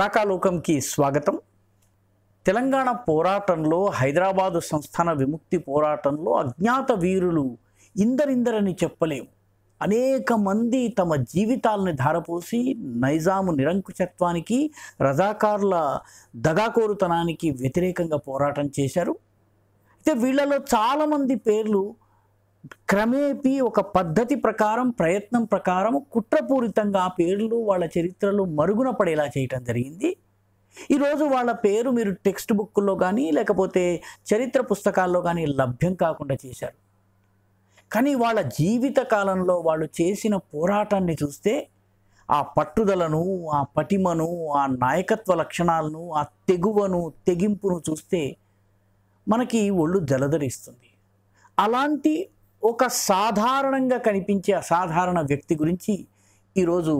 రాకాలోకంకి స్వాగతం తెలంగాణ పోరాటంలో హైదరాబాదు సంస్థాన విముక్తి పోరాటంలో అజ్ఞాత వీరులు ఇందరిందరని చెప్పలేము అనేక మంది తమ జీవితాలని ధారపోసి నైజాము నిరంకుశత్వానికి రజాకారుల దగాకోరుతనానికి వ్యతిరేకంగా పోరాటం చేశారు అయితే వీళ్ళలో చాలామంది పేర్లు క్రమేపీ ఒక పద్ధతి ప్రకారం ప్రయత్నం ప్రకారం కుట్రపూరితంగా ఆ పేర్లు వాళ్ళ చరిత్రలు మరుగున పడేలా చేయటం జరిగింది ఈరోజు వాళ్ళ పేరు మీరు టెక్స్ట్ బుక్లో కానీ లేకపోతే చరిత్ర పుస్తకాల్లో కానీ లభ్యం కాకుండా చేశారు కానీ వాళ్ళ జీవిత కాలంలో వాళ్ళు చేసిన పోరాటాన్ని చూస్తే ఆ పట్టుదలను ఆ పటిమను ఆ నాయకత్వ లక్షణాలను ఆ తెగువను తెగింపును చూస్తే మనకి ఒళ్ళు జలధరిస్తుంది అలాంటి ఒక సాధారణంగా కనిపించే అసాధారణ వ్యక్తి గురించి ఈరోజు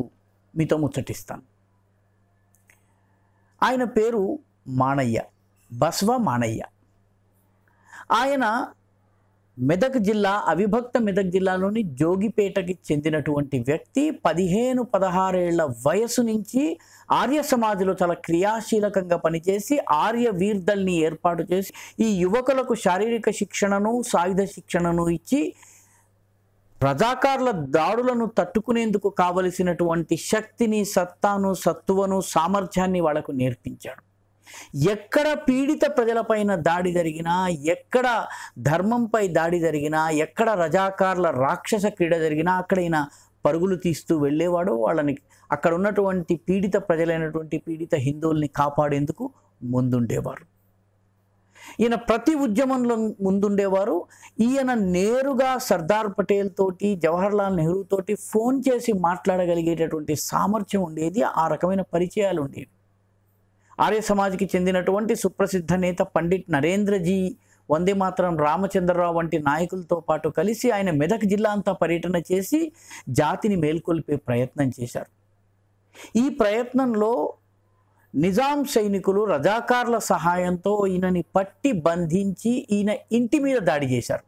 మీతో ముచ్చటిస్తాను ఆయన పేరు మానయ్య బస్వ మానయ్య ఆయన మెదక్ జిల్లా అవిభక్త మెదక్ జిల్లాలోని జోగిపేటకి చెందినటువంటి వ్యక్తి పదిహేను పదహారేళ్ల వయసు నుంచి ఆర్య సమాజంలో చాలా క్రియాశీలకంగా పనిచేసి ఆర్య వీర్దల్ని ఏర్పాటు చేసి ఈ యువకులకు శారీరక శిక్షణను సాయుధ శిక్షణను ఇచ్చి రజాకారుల దాడులను తట్టుకునేందుకు కావలసినటువంటి శక్తిని సత్తాను సత్తువను సామర్థ్యాన్ని వాళ్లకు నేర్పించాడు ఎక్కడ పీడిత ప్రజలపైన దాడి జరిగినా ఎక్కడ ధర్మంపై దాడి జరిగినా ఎక్కడ రజాకారుల రాక్షస క్రీడ జరిగినా అక్కడైనా పరుగులు తీస్తూ వెళ్ళేవాడు వాళ్ళని అక్కడ ఉన్నటువంటి పీడిత ప్రజలైనటువంటి పీడిత హిందువుల్ని కాపాడేందుకు ముందుండేవారు ఈయన ప్రతి ఉద్యమంలో ముందుండేవారు ఈయన నేరుగా సర్దార్ పటేల్ తోటి జవహర్లాల్ నెహ్రూ తోటి ఫోన్ చేసి మాట్లాడగలిగేటటువంటి సామర్థ్యం ఉండేది ఆ రకమైన పరిచయాలు ఉండేవి ఆర్య సమాజ్కి చెందినటువంటి సుప్రసిద్ధ నేత పండిట్ నరేంద్రజీ వందే మాత్రం రామచంద్రరావు వంటి నాయకులతో పాటు కలిసి ఆయన మెదక్ జిల్లా అంతా పర్యటన చేసి జాతిని మేల్కొల్పే ప్రయత్నం చేశారు ఈ ప్రయత్నంలో నిజాం సైనికులు రజాకార్ల సహాయంతో ఈయనని పట్టి బంధించి ఈయన ఇంటి మీద దాడి చేశారు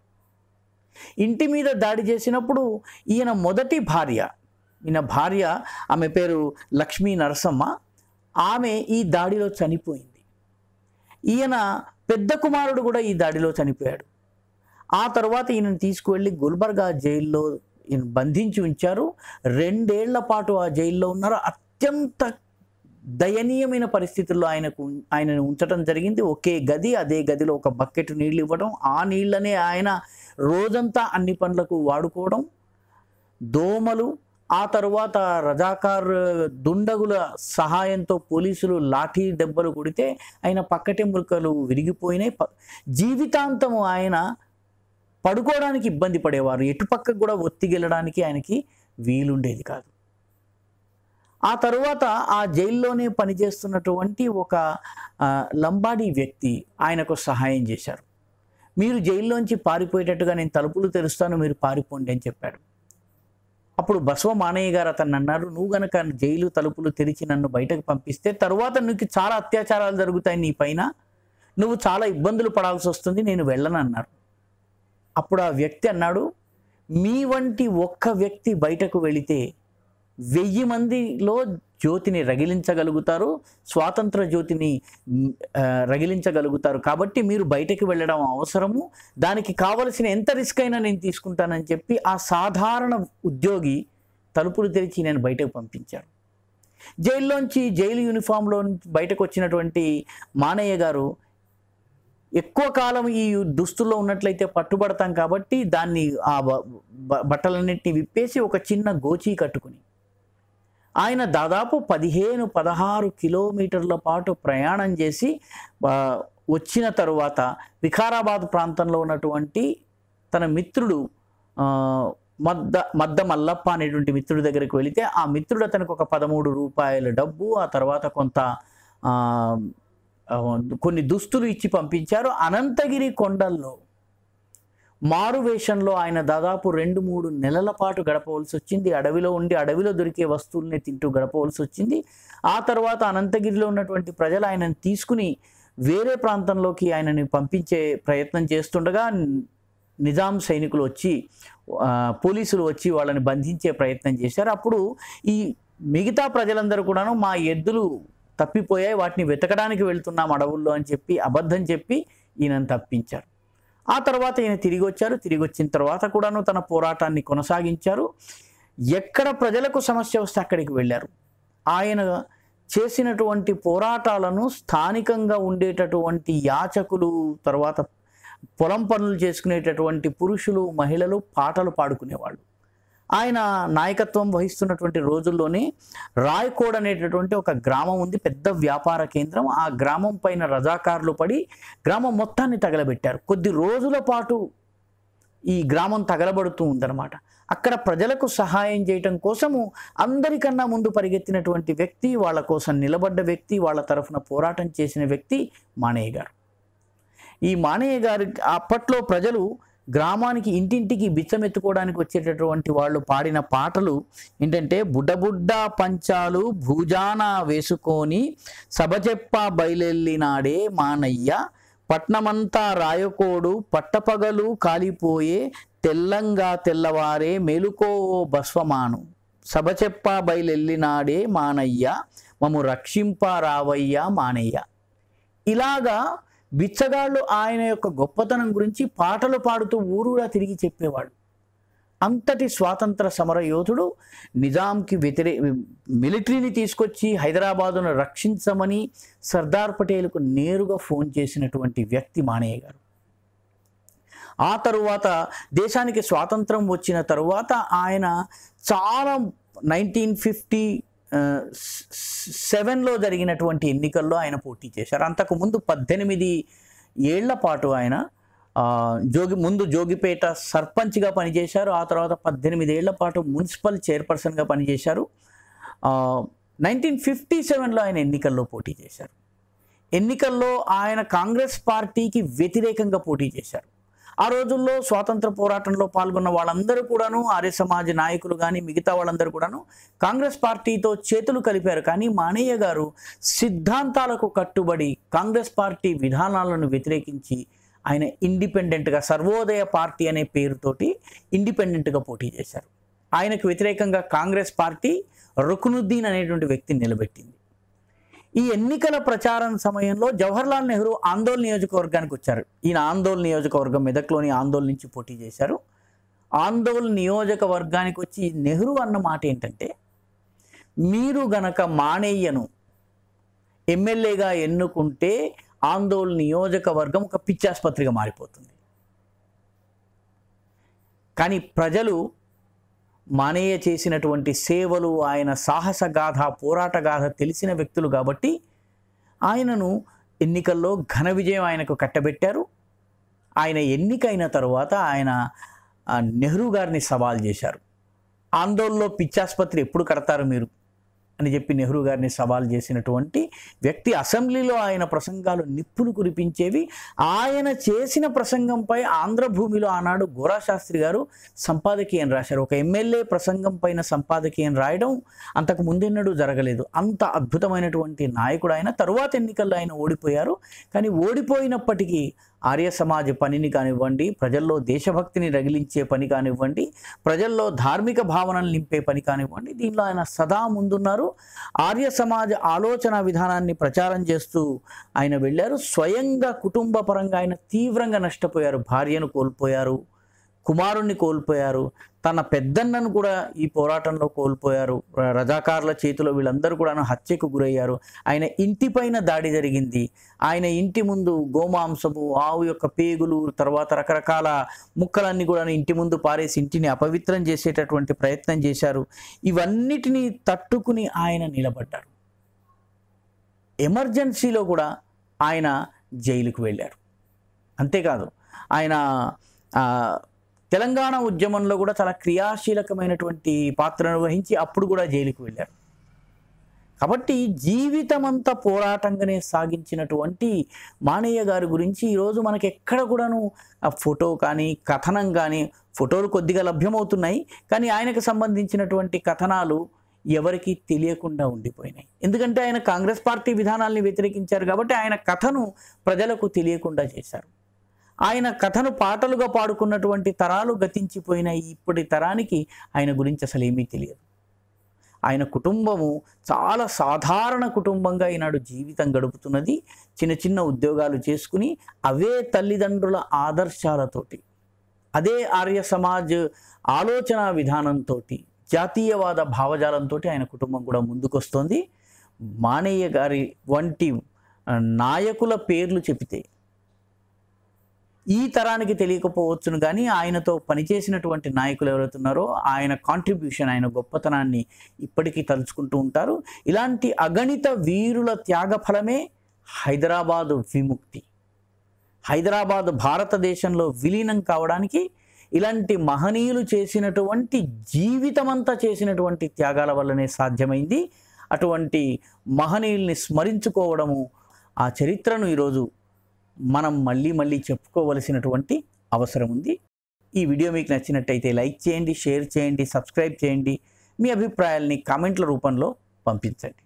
ఇంటి మీద దాడి చేసినప్పుడు ఈయన మొదటి భార్య ఈయన భార్య ఆమె పేరు లక్ష్మీ నరసమ్మ ఆమె ఈ దాడిలో చనిపోయింది ఈయన పెద్ద కుమారుడు కూడా ఈ దాడిలో చనిపోయాడు ఆ తర్వాత ఈయనను తీసుకువెళ్ళి గుల్బర్గా జైల్లో ఈయన బంధించి ఉంచారు రెండేళ్ల పాటు ఆ జైల్లో ఉన్నారు అత్యంత దయనీయమైన పరిస్థితుల్లో ఆయనకు ఆయనను ఉంచడం జరిగింది ఒకే గది అదే గదిలో ఒక బకెట్ నీళ్ళు ఇవ్వడం ఆ నీళ్ళనే ఆయన రోజంతా అన్ని పనులకు వాడుకోవడం దోమలు ఆ తరువాత రజాకార్ దుండగుల సహాయంతో పోలీసులు లాఠీ దెబ్బలు కొడితే ఆయన పక్కటెంబుకలు విరిగిపోయినాయి జీవితాంతము ఆయన పడుకోవడానికి ఇబ్బంది పడేవారు ఎటుపక్కకు కూడా ఒత్తిగెళ్ళడానికి ఆయనకి వీలుండేది కాదు ఆ తరువాత ఆ జైల్లోనే పనిచేస్తున్నటువంటి ఒక లంబాడి వ్యక్తి ఆయనకు సహాయం చేశారు మీరు జైల్లోంచి పారిపోయేటట్టుగా నేను తలుపులు తెరుస్తాను మీరు పారిపోండి అని చెప్పాడు అప్పుడు బసవ మానయ్య గారు అతను అన్నారు నువ్వు గనక జైలు తలుపులు తెరిచి నన్ను బయటకు పంపిస్తే తరువాత నీకు చాలా అత్యాచారాలు జరుగుతాయి నీ పైన నువ్వు చాలా ఇబ్బందులు పడాల్సి వస్తుంది నేను వెళ్ళను అన్నారు అప్పుడు ఆ వ్యక్తి అన్నాడు మీ వంటి ఒక్క వ్యక్తి బయటకు వెళితే వెయ్యి మందిలో జ్యోతిని రగిలించగలుగుతారు స్వాతంత్ర జ్యోతిని రగిలించగలుగుతారు కాబట్టి మీరు బయటకు వెళ్ళడం అవసరము దానికి కావలసిన ఎంత రిస్క్ అయినా నేను తీసుకుంటానని చెప్పి ఆ సాధారణ ఉద్యోగి తలుపులు తెరిచి నేను బయటకు పంపించాను జైల్లోంచి జైలు యూనిఫామ్లో బయటకు వచ్చినటువంటి మానయ్య గారు ఎక్కువ కాలం ఈ దుస్తుల్లో ఉన్నట్లయితే పట్టుబడతాం కాబట్టి దాన్ని ఆ బట్టలన్నింటినీ విప్పేసి ఒక చిన్న గోచీ కట్టుకుని ఆయన దాదాపు పదిహేను పదహారు కిలోమీటర్ల పాటు ప్రయాణం చేసి వచ్చిన తరువాత వికారాబాద్ ప్రాంతంలో ఉన్నటువంటి తన మిత్రుడు మద్ద మద్ద మల్లప్ప అనేటువంటి మిత్రుడి దగ్గరికి వెళితే ఆ మిత్రుడు అతనికి ఒక పదమూడు రూపాయల డబ్బు ఆ తర్వాత కొంత కొన్ని దుస్తులు ఇచ్చి పంపించారు అనంతగిరి కొండల్లో మారువేషంలో ఆయన దాదాపు రెండు మూడు నెలల పాటు గడపవలసి వచ్చింది అడవిలో ఉండి అడవిలో దొరికే వస్తువుల్ని తింటూ గడపవలసి వచ్చింది ఆ తర్వాత అనంతగిరిలో ఉన్నటువంటి ప్రజలు ఆయనను తీసుకుని వేరే ప్రాంతంలోకి ఆయనని పంపించే ప్రయత్నం చేస్తుండగా నిజాం సైనికులు వచ్చి పోలీసులు వచ్చి వాళ్ళని బంధించే ప్రయత్నం చేశారు అప్పుడు ఈ మిగతా ప్రజలందరూ కూడాను మా ఎద్దులు తప్పిపోయాయి వాటిని వెతకడానికి వెళ్తున్నాం అడవుల్లో అని చెప్పి అబద్ధం చెప్పి ఈయనను తప్పించారు ఆ తర్వాత ఈయన తిరిగి వచ్చారు తిరిగి వచ్చిన తర్వాత కూడాను తన పోరాటాన్ని కొనసాగించారు ఎక్కడ ప్రజలకు సమస్య వస్తే అక్కడికి వెళ్ళారు ఆయన చేసినటువంటి పోరాటాలను స్థానికంగా ఉండేటటువంటి యాచకులు తర్వాత పొలం పనులు చేసుకునేటటువంటి పురుషులు మహిళలు పాటలు పాడుకునేవాళ్ళు ఆయన నాయకత్వం వహిస్తున్నటువంటి రోజుల్లోనే రాయకోడ్ అనేటటువంటి ఒక గ్రామం ఉంది పెద్ద వ్యాపార కేంద్రం ఆ గ్రామం పైన రజాకారులు పడి గ్రామం మొత్తాన్ని తగలబెట్టారు కొద్ది రోజుల పాటు ఈ గ్రామం తగలబడుతూ ఉందన్నమాట అక్కడ ప్రజలకు సహాయం చేయటం కోసము అందరికన్నా ముందు పరిగెత్తినటువంటి వ్యక్తి వాళ్ళ కోసం నిలబడ్డ వ్యక్తి వాళ్ళ తరఫున పోరాటం చేసిన వ్యక్తి మానయ్య గారు ఈ మానయ్య గారి అప్పట్లో ప్రజలు గ్రామానికి ఇంటింటికి బిచ్చమెత్తుకోవడానికి వచ్చేటటువంటి వాళ్ళు పాడిన పాటలు ఏంటంటే బుడ్డబుడ్డ పంచాలు భూజాన వేసుకొని చెప్ప బయలెళ్ళినాడే మానయ్య పట్నమంతా రాయకోడు పట్టపగలు కాలిపోయే తెల్లంగా తెల్లవారే మేలుకో బస్వమాను సభచెప్ప బయలెళ్ళినాడే మానయ్య మము రక్షింప రావయ్య మానయ్య ఇలాగా బిచ్చగాళ్ళు ఆయన యొక్క గొప్పతనం గురించి పాటలు పాడుతూ ఊరూరా తిరిగి చెప్పేవాడు అంతటి స్వాతంత్ర సమర యోధుడు నిజాంకి వ్యతిరే మిలిటరీని తీసుకొచ్చి హైదరాబాదును రక్షించమని సర్దార్ పటేల్కు నేరుగా ఫోన్ చేసినటువంటి వ్యక్తి మానేయ గారు ఆ తరువాత దేశానికి స్వాతంత్రం వచ్చిన తరువాత ఆయన చాలా నైన్టీన్ ఫిఫ్టీ సెవెన్లో జరిగినటువంటి ఎన్నికల్లో ఆయన పోటీ చేశారు అంతకుముందు పద్దెనిమిది ఏళ్ల పాటు ఆయన జోగి ముందు జోగిపేట సర్పంచ్గా పనిచేశారు ఆ తర్వాత ఏళ్ల పాటు మున్సిపల్ చైర్పర్సన్గా పనిచేశారు నైన్టీన్ ఫిఫ్టీ సెవెన్లో ఆయన ఎన్నికల్లో పోటీ చేశారు ఎన్నికల్లో ఆయన కాంగ్రెస్ పార్టీకి వ్యతిరేకంగా పోటీ చేశారు ఆ రోజుల్లో స్వాతంత్ర పోరాటంలో పాల్గొన్న వాళ్ళందరూ కూడాను ఆర్య సమాజ నాయకులు కానీ మిగతా వాళ్ళందరూ కూడాను కాంగ్రెస్ పార్టీతో చేతులు కలిపారు కానీ మానయ్య గారు సిద్ధాంతాలకు కట్టుబడి కాంగ్రెస్ పార్టీ విధానాలను వ్యతిరేకించి ఆయన ఇండిపెండెంట్గా సర్వోదయ పార్టీ అనే పేరుతోటి ఇండిపెండెంట్గా పోటీ చేశారు ఆయనకు వ్యతిరేకంగా కాంగ్రెస్ పార్టీ రుకునుద్దీన్ అనేటువంటి వ్యక్తిని నిలబెట్టింది ఈ ఎన్నికల ప్రచారం సమయంలో జవహర్లాల్ నెహ్రూ ఆందోళన నియోజకవర్గానికి వచ్చారు ఈయన ఆందోళన నియోజకవర్గం మెదక్లోని ఆందోళన నుంచి పోటీ చేశారు ఆందోళన నియోజకవర్గానికి వచ్చి నెహ్రూ అన్న మాట ఏంటంటే మీరు గనక మానేయ్యను ఎమ్మెల్యేగా ఎన్నుకుంటే ఆందోళన నియోజకవర్గం ఒక పిచ్చాసుపత్రిగా మారిపోతుంది కానీ ప్రజలు మానేయ చేసినటువంటి సేవలు ఆయన సాహస గాథ పోరాటగాథ తెలిసిన వ్యక్తులు కాబట్టి ఆయనను ఎన్నికల్లో ఘన విజయం ఆయనకు కట్టబెట్టారు ఆయన ఎన్నికైన తర్వాత ఆయన నెహ్రూ గారిని సవాల్ చేశారు ఆందోళనలో పిచ్చాసుపత్రి ఎప్పుడు కడతారు మీరు అని చెప్పి నెహ్రూ గారిని సవాల్ చేసినటువంటి వ్యక్తి అసెంబ్లీలో ఆయన ప్రసంగాలు నిప్పులు కురిపించేవి ఆయన చేసిన ప్రసంగంపై ఆంధ్రభూమిలో ఆనాడు శాస్త్రి గారు సంపాదకీయం రాశారు ఒక ఎమ్మెల్యే ప్రసంగం పైన సంపాదకీయం రాయడం అంతకు ముందెన్నడూ జరగలేదు అంత అద్భుతమైనటువంటి నాయకుడు ఆయన తరువాత ఎన్నికల్లో ఆయన ఓడిపోయారు కానీ ఓడిపోయినప్పటికీ ఆర్య సమాజ పనిని కానివ్వండి ప్రజల్లో దేశభక్తిని రగిలించే పని కానివ్వండి ప్రజల్లో ధార్మిక భావనలు నింపే పని కానివ్వండి దీనిలో ఆయన సదా ముందున్నారు ఆర్య సమాజ ఆలోచన విధానాన్ని ప్రచారం చేస్తూ ఆయన వెళ్ళారు స్వయంగా కుటుంబ పరంగా ఆయన తీవ్రంగా నష్టపోయారు భార్యను కోల్పోయారు కుమారుణ్ణి కోల్పోయారు తన పెద్దన్నను కూడా ఈ పోరాటంలో కోల్పోయారు రజాకారుల చేతిలో వీళ్ళందరూ కూడా హత్యకు గురయ్యారు ఆయన ఇంటిపైన దాడి జరిగింది ఆయన ఇంటి ముందు గోమాంసము ఆవు యొక్క పేగులు తర్వాత రకరకాల ముక్కలన్నీ కూడా ఇంటి ముందు పారేసి ఇంటిని అపవిత్రం చేసేటటువంటి ప్రయత్నం చేశారు ఇవన్నిటినీ తట్టుకుని ఆయన నిలబడ్డారు ఎమర్జెన్సీలో కూడా ఆయన జైలుకు వెళ్ళారు అంతేకాదు ఆయన తెలంగాణ ఉద్యమంలో కూడా చాలా క్రియాశీలకమైనటువంటి పాత్రను వహించి అప్పుడు కూడా జైలుకు వెళ్ళారు కాబట్టి జీవితమంతా పోరాటంగానే సాగించినటువంటి మానయ్య గారి గురించి ఈరోజు మనకి ఎక్కడ కూడాను ఆ ఫోటో కానీ కథనం కానీ ఫోటోలు కొద్దిగా లభ్యమవుతున్నాయి కానీ ఆయనకు సంబంధించినటువంటి కథనాలు ఎవరికి తెలియకుండా ఉండిపోయినాయి ఎందుకంటే ఆయన కాంగ్రెస్ పార్టీ విధానాల్ని వ్యతిరేకించారు కాబట్టి ఆయన కథను ప్రజలకు తెలియకుండా చేశారు ఆయన కథను పాటలుగా పాడుకున్నటువంటి తరాలు గతించిపోయిన ఇప్పటి తరానికి ఆయన గురించి అసలు ఏమీ తెలియదు ఆయన కుటుంబము చాలా సాధారణ కుటుంబంగా ఈనాడు జీవితం గడుపుతున్నది చిన్న చిన్న ఉద్యోగాలు చేసుకుని అవే తల్లిదండ్రుల ఆదర్శాలతోటి అదే ఆర్య సమాజ్ ఆలోచన విధానంతో జాతీయవాద భావజాలంతో ఆయన కుటుంబం కూడా ముందుకొస్తోంది మానేయ గారి వంటి నాయకుల పేర్లు చెబితే ఈ తరానికి తెలియకపోవచ్చును కానీ ఆయనతో పనిచేసినటువంటి నాయకులు ఎవరవుతున్నారో ఆయన కాంట్రిబ్యూషన్ ఆయన గొప్పతనాన్ని ఇప్పటికీ తలుచుకుంటూ ఉంటారు ఇలాంటి అగణిత వీరుల త్యాగ ఫలమే హైదరాబాదు విముక్తి హైదరాబాద్ భారతదేశంలో విలీనం కావడానికి ఇలాంటి మహనీయులు చేసినటువంటి జీవితమంతా చేసినటువంటి త్యాగాల వల్లనే సాధ్యమైంది అటువంటి మహనీయుల్ని స్మరించుకోవడము ఆ చరిత్రను ఈరోజు మనం మళ్ళీ మళ్ళీ చెప్పుకోవలసినటువంటి అవసరం ఉంది ఈ వీడియో మీకు నచ్చినట్టయితే లైక్ చేయండి షేర్ చేయండి సబ్స్క్రైబ్ చేయండి మీ అభిప్రాయాల్ని కామెంట్ల రూపంలో పంపించండి